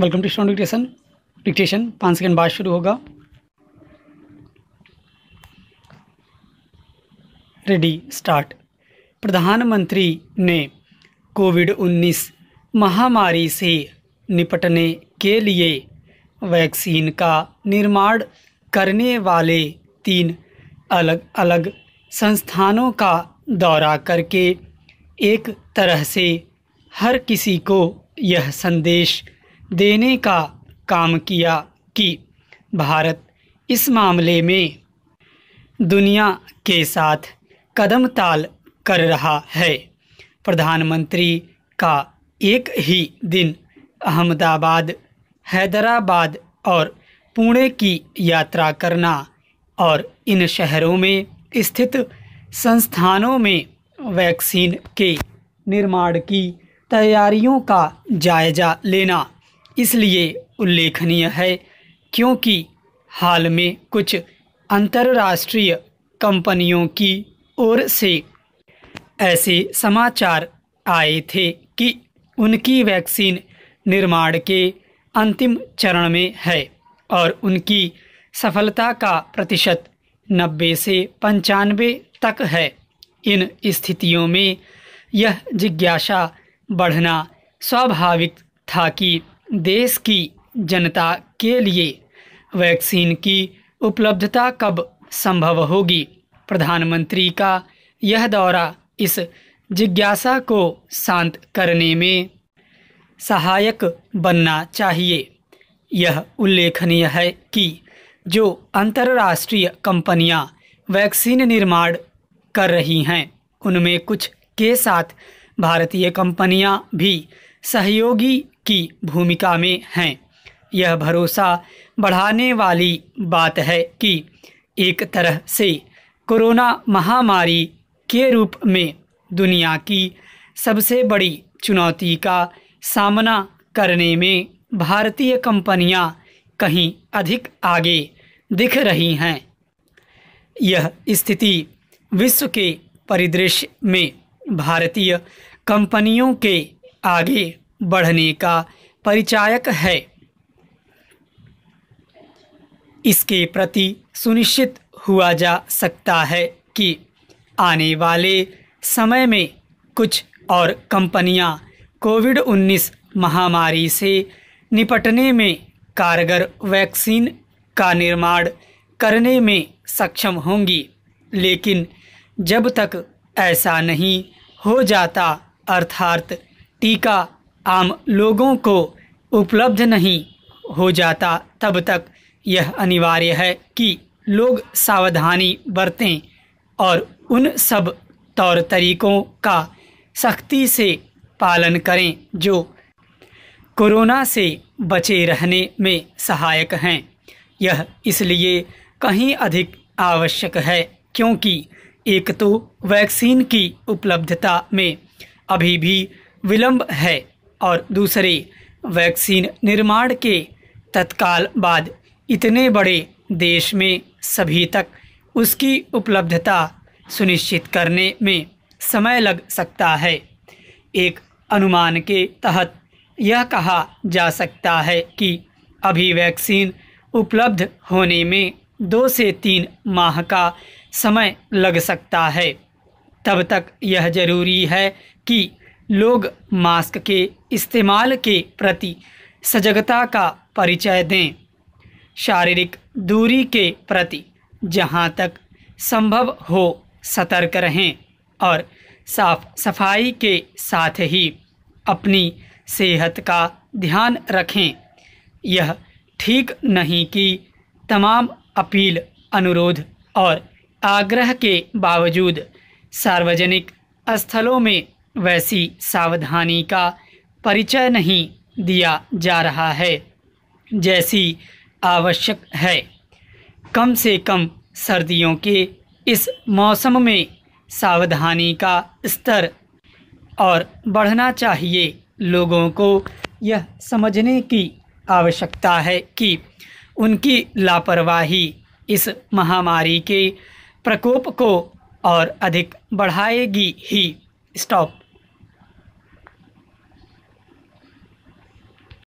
welcome to steno dictation dictation पाँच second बाद शुरू होगा रेडी स्टार्ट प्रधानमंत्री ने कोविड 19 महामारी से निपटने के लिए वैक्सीन का निर्माण करने वाले तीन अलग अलग संस्थानों का दौरा करके एक तरह से हर किसी को यह संदेश देने का काम किया कि भारत इस मामले में दुनिया के साथ कदम ताल कर रहा है प्रधानमंत्री का एक ही दिन अहमदाबाद हैदराबाद और पुणे की यात्रा करना और इन शहरों में स्थित संस्थानों में वैक्सीन के निर्माण की तैयारियों का जायजा लेना इसलिए उल्लेखनीय है क्योंकि हाल में कुछ अंतर्राष्ट्रीय कंपनियों की ओर से ऐसे समाचार आए थे कि उनकी वैक्सीन निर्माण के अंतिम चरण में है और उनकी सफलता का प्रतिशत 90 से पंचानवे तक है इन स्थितियों में यह जिज्ञासा बढ़ना स्वाभाविक था कि देश की जनता के लिए वैक्सीन की उपलब्धता कब संभव होगी प्रधानमंत्री का यह दौरा इस जिज्ञासा को शांत करने में सहायक बनना चाहिए यह उल्लेखनीय है कि जो अंतर्राष्ट्रीय कंपनियां वैक्सीन निर्माण कर रही हैं उनमें कुछ के साथ भारतीय कंपनियां भी सहयोगी की भूमिका में हैं यह भरोसा बढ़ाने वाली बात है कि एक तरह से कोरोना महामारी के रूप में दुनिया की सबसे बड़ी चुनौती का सामना करने में भारतीय कंपनियां कहीं अधिक आगे दिख रही हैं यह स्थिति विश्व के परिदृश्य में भारतीय कंपनियों के आगे बढ़ने का परिचायक है इसके प्रति सुनिश्चित हुआ जा सकता है कि आने वाले समय में कुछ और कंपनियां कोविड 19 महामारी से निपटने में कारगर वैक्सीन का निर्माण करने में सक्षम होंगी लेकिन जब तक ऐसा नहीं हो जाता अर्थात टीका आम लोगों को उपलब्ध नहीं हो जाता तब तक यह अनिवार्य है कि लोग सावधानी बरतें और उन सब तौर तरीकों का सख्ती से पालन करें जो कोरोना से बचे रहने में सहायक हैं यह इसलिए कहीं अधिक आवश्यक है क्योंकि एक तो वैक्सीन की उपलब्धता में अभी भी विलंब है और दूसरे वैक्सीन निर्माण के तत्काल बाद इतने बड़े देश में सभी तक उसकी उपलब्धता सुनिश्चित करने में समय लग सकता है एक अनुमान के तहत यह कहा जा सकता है कि अभी वैक्सीन उपलब्ध होने में दो से तीन माह का समय लग सकता है तब तक यह जरूरी है कि लोग मास्क के इस्तेमाल के प्रति सजगता का परिचय दें शारीरिक दूरी के प्रति जहाँ तक संभव हो सतर्क रहें और साफ सफाई के साथ ही अपनी सेहत का ध्यान रखें यह ठीक नहीं कि तमाम अपील अनुरोध और आग्रह के बावजूद सार्वजनिक स्थलों में वैसी सावधानी का परिचय नहीं दिया जा रहा है जैसी आवश्यक है कम से कम सर्दियों के इस मौसम में सावधानी का स्तर और बढ़ना चाहिए लोगों को यह समझने की आवश्यकता है कि उनकी लापरवाही इस महामारी के प्रकोप को और अधिक बढ़ाएगी ही स्टॉप